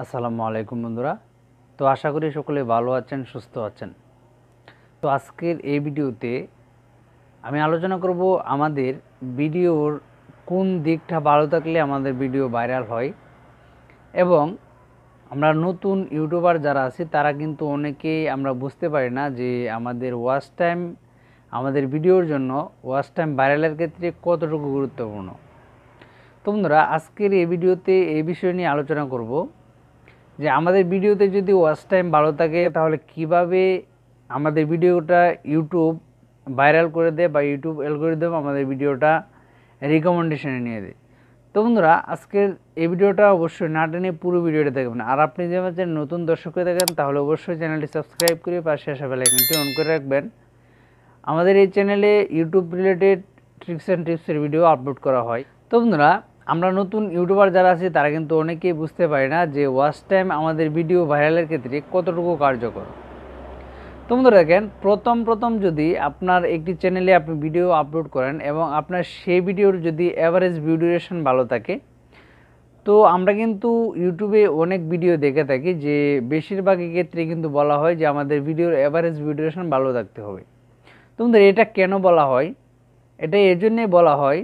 আসসালামু আলাইকুম বন্ধুরা তো আশা করি সকলে ভালো আছেন সুস্থ আছেন তো আজকের এই ভিডিওতে আমি আলোচনা করব আমাদের ভিডিওর কোন দিকটা ভালো থাকলে আমাদের ভিডিও ভাইরাল হয় এবং আমরা নতুন ইউটিউবার যারা আছি তারা কিন্তু অনেকেই আমরা বুঝতে পারি না যে আমাদের ওয়াচ টাইম আমাদের ভিডিওর জন্য ওয়াচ টাইম ভাইরালের ক্ষেত্রে কতটুকু গুরুত্বপূর্ণ তো বন্ধুরা আজকের এই ভিডিওতে এই বিষয় নিয়ে আলোচনা করব যে আমাদের ভিডিওতে যদি ওয়াচ টাইম ভালো থাকে তাহলে কিভাবে আমাদের ভিডিওটা ইউটিউব ভাইরাল করে দেয় বা ইউটিউব অ্যালগোরিদম আমাদের ভিডিওটা রিকমেন্ডেশনে নিয়ে দেয় তো বন্ধুরা আজকের এই ভিডিওটা অবশ্যই না টেনে পুরো ভিডিওটা দেখবেন আর আপনি যে আমার নতুন দর্শক হয়ে থাকেন তাহলে অবশ্যই চ্যানেলটি সাবস্ক্রাইব করে পাশে আসা বেলাইকনটি অন করে রাখবেন আমাদের এই চ্যানেলে ইউটিউব রিলেটেড ট্রিক্স অ্যান্ড টিপসের ভিডিও আপলোড করা হয় তো বন্ধুরা আমরা নতুন ইউটিউবার যারা আছি তারা কিন্তু অনেকেই বুঝতে পারি না যে ওয়াচ টাইম আমাদের ভিডিও ভাইরালের ক্ষেত্রে কতটুকু কার্যকর তোমাদের দেখেন প্রথম প্রথম যদি আপনার একটি চ্যানেলে আপনি ভিডিও আপলোড করেন এবং আপনার সেই ভিডিওর যদি অ্যাভারেজ ভিউ ডিউরেশন ভালো থাকে তো আমরা কিন্তু ইউটিউবে অনেক ভিডিও দেখে থাকি যে বেশিরভাগ ক্ষেত্রে কিন্তু বলা হয় যে আমাদের ভিডিওর অ্যাভারেজ ভিউ ডিউরেশন ভালো থাকতে হবে তোমাদের এটা কেন বলা হয় এটা এজন্যে বলা হয়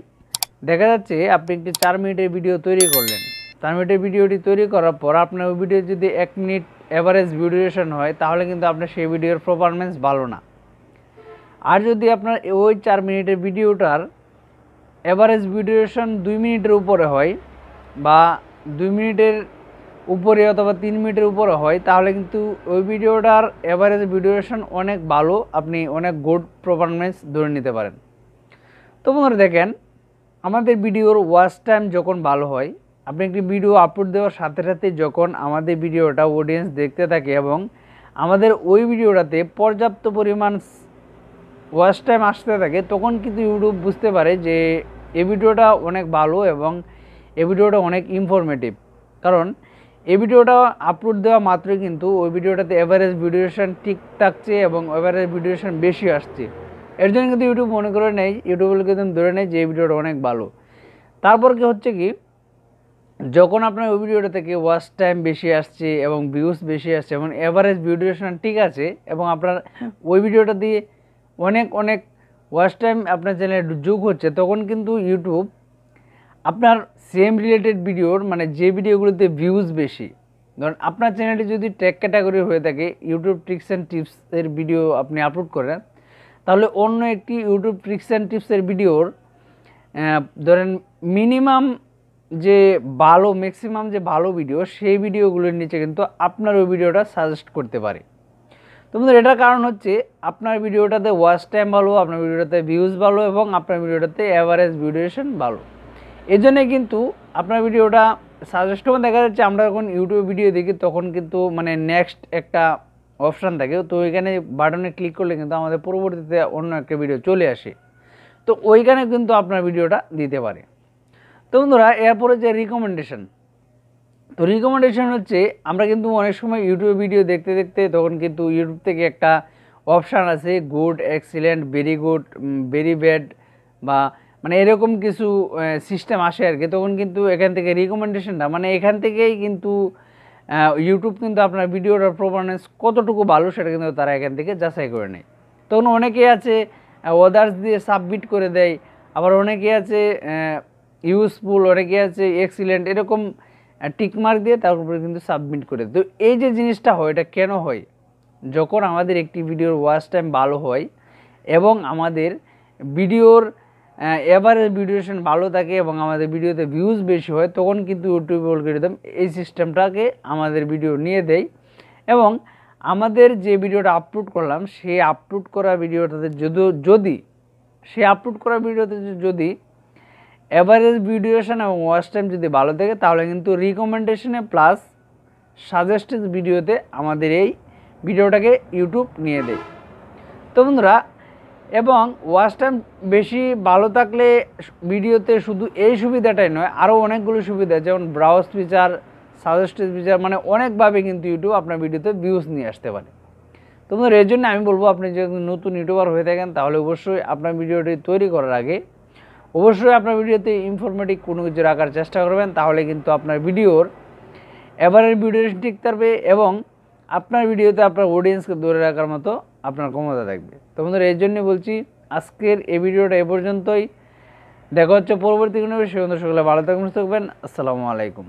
দেখা যাচ্ছে আপনি একটি চার মিনিটের ভিডিও তৈরি করলেন চার মিনিটের ভিডিওটি তৈরি করার পর আপনার ওই ভিডিও যদি এক মিনিট অ্যাভারেজ ভিডিওশন হয় তাহলে কিন্তু আপনার সেই ভিডিওর পারফরমেন্স ভালো না আর যদি আপনার ওই চার মিনিটের ভিডিওটার অ্যাভারেজ ভিডিওশন দুই মিনিটের উপরে হয় বা দুই মিনিটের উপরে অথবা তিন মিনিটের উপরে হয় তাহলে কিন্তু ওই ভিডিওটার অ্যাভারেজ ভিডিওশন অনেক ভালো আপনি অনেক গুড পারফরমেন্স ধরে নিতে পারেন তো বন্ধুরা দেখেন আমাদের ভিডিওর ওয়াচ টাইম যখন ভালো হয় আপনি একটি ভিডিও আপলোড দেওয়ার সাথে সাথে যখন আমাদের ভিডিওটা অডিয়েন্স দেখতে থাকে এবং আমাদের ওই ভিডিওটাতে পর্যাপ্ত পরিমাণ ওয়াচ টাইম আসতে থাকে তখন কিন্তু ইউটিউব বুঝতে পারে যে এই ভিডিওটা অনেক ভালো এবং এই ভিডিওটা অনেক ইনফরমেটিভ কারণ এই ভিডিওটা আপলোড দেওয়া মাত্রই কিন্তু ওই ভিডিওটাতে অ্যাভারেজ ভিডিওশন ঠিক থাকছে এবং অ্যাভারেজ ভিডিওশন বেশি আসছে এর জন্য কিন্তু ইউটিউব মনে করে নেয় ইউটিউব কিন্তু ধরে নেয় যে এই ভিডিওটা অনেক ভালো তারপর কি হচ্ছে কি যখন আপনার ওই ভিডিওটা থেকে ওয়াচ টাইম বেশি আসছে এবং ভিউজ বেশি আসছে এবং অ্যাভারেজ ভিডিওশন ঠিক আছে এবং আপনার ওই ভিডিওটা দিয়ে অনেক অনেক ওয়াচ টাইম আপনার চ্যানেলে যোগ হচ্ছে তখন কিন্তু ইউটিউব আপনার সেম রিলেটেড ভিডিওর মানে যে ভিডিওগুলোতে ভিউজ বেশি ধরুন আপনার চ্যানেলটি যদি ট্যাক ক্যাটাগরি হয়ে থাকে ইউটিউব ট্রিক্স অ্যান্ড টিপসের ভিডিও আপনি আপলোড করেন তাহলে অন্য একটি ইউটিউব ট্রিক্স অ্যান্ড টিপসের ভিডিওর ধরেন মিনিমাম যে ভালো ম্যাক্সিমাম যে ভালো ভিডিও সেই ভিডিওগুলোর নিচে কিন্তু আপনার ওই ভিডিওটা সাজেস্ট করতে পারে তোমাদের এটার কারণ হচ্ছে আপনার ভিডিওটাতে ওয়াচ টাইম ভালো আপনার ভিডিওটাতে ভিউজ ভালো এবং আপনার ভিডিওটাতে অ্যাভারেজ ভিডিওশন ভালো এই জন্যে কিন্তু আপনার ভিডিওটা সাজেস্ট দেখা যাচ্ছে আমরা যখন ইউটিউব ভিডিও দেখি তখন কিন্তু মানে নেক্সট একটা অপশান থাকে তো ওইখানে বাটনে ক্লিক করলে কিন্তু আমাদের পরবর্তীতে অন্য একটা ভিডিও চলে আসে তো ওইখানে কিন্তু আপনার ভিডিওটা দিতে পারে তো বন্ধুরা এরপরে যে রিকমেন্ডেশন তো রিকমেন্ডেশন হচ্ছে আমরা কিন্তু অনেক সময় ইউটিউবে ভিডিও দেখতে দেখতে তখন কিন্তু ইউটিউব থেকে একটা অপশান আছে good excellent very good very bad বা মানে এরকম কিছু সিস্টেম আসে আর কি তখন কিন্তু এখান থেকে রিকমেন্ডেশনটা মানে এখান থেকেই কিন্তু ইউটিউব কিন্তু আপনার ভিডিওটার পারফরমেন্স কতটুকু ভালো সেটা কিন্তু তারা এখান থেকে যাচাই করে নেয় তখন অনেকেই আছে ওদার্স দিয়ে সাবমিট করে দেয় আবার অনেকে আছে ইউজফুল অনেকে আছে এক্সিলেন্ট এরকম টিকমার্ক দিয়ে তার উপরে কিন্তু সাবমিট করে তো এই যে জিনিসটা হয় এটা কেন হয় যখন আমাদের একটি ভিডিওর ওয়াচ টাইম ভালো হয় এবং আমাদের ভিডিওর এভারেজ ভিডিওশন ভালো থাকে এবং আমাদের ভিডিওতে ভিউজ বেশি হয় তখন কিন্তু ইউটিউব অ্যালগোরিদম এই সিস্টেমটাকে আমাদের ভিডিও নিয়ে দেয় এবং আমাদের যে ভিডিওটা আপলোড করলাম সে আপলোড করা ভিডিওটাতে যদি যদি সে আপলোড করা ভিডিওতে যদি এভারেজ ভিডিওশন এবং ওয়াচ টাইম যদি ভালো থাকে তাহলে কিন্তু রিকমেন্ডেশনে প্লাস সাজেস্টেড ভিডিওতে আমাদের এই ভিডিওটাকে ইউটিউব নিয়ে দেয় তো বন্ধুরা এবং ওয়াচ টাইম বেশি ভালো থাকলে ভিডিওতে শুধু এই সুবিধাটাই নয় আরও অনেকগুলো সুবিধা যেমন ব্রাউজ ফিচার সাজেস্টেড ফিচার মানে অনেকভাবে কিন্তু ইউটিউব আপনার ভিডিওতে ভিউজ নিয়ে আসতে পারে তো বন্ধুর এর জন্য আমি বলবো আপনি যদি নতুন ইউটিউবার হয়ে থাকেন তাহলে অবশ্যই আপনার ভিডিওটি তৈরি করার আগে অবশ্যই আপনার ভিডিওতে ইনফরমেটিভ কোনো কিছু রাখার চেষ্টা করবেন তাহলে কিন্তু আপনার ভিডিওর এভারেজ ভিডিও ঠিক থাকবে এবং আপনার ভিডিওতে আপনার অডিয়েন্সকে ধরে রাখার মতো আপনার ক্ষমতা থাকবে তো বন্ধুরা এর জন্যই বলছি আজকের এই ভিডিওটা এ পর্যন্তই দেখা হচ্ছে পরবর্তী কোনো বন্ধু সকলে ভালো থাকবেন আসসালামু আলাইকুম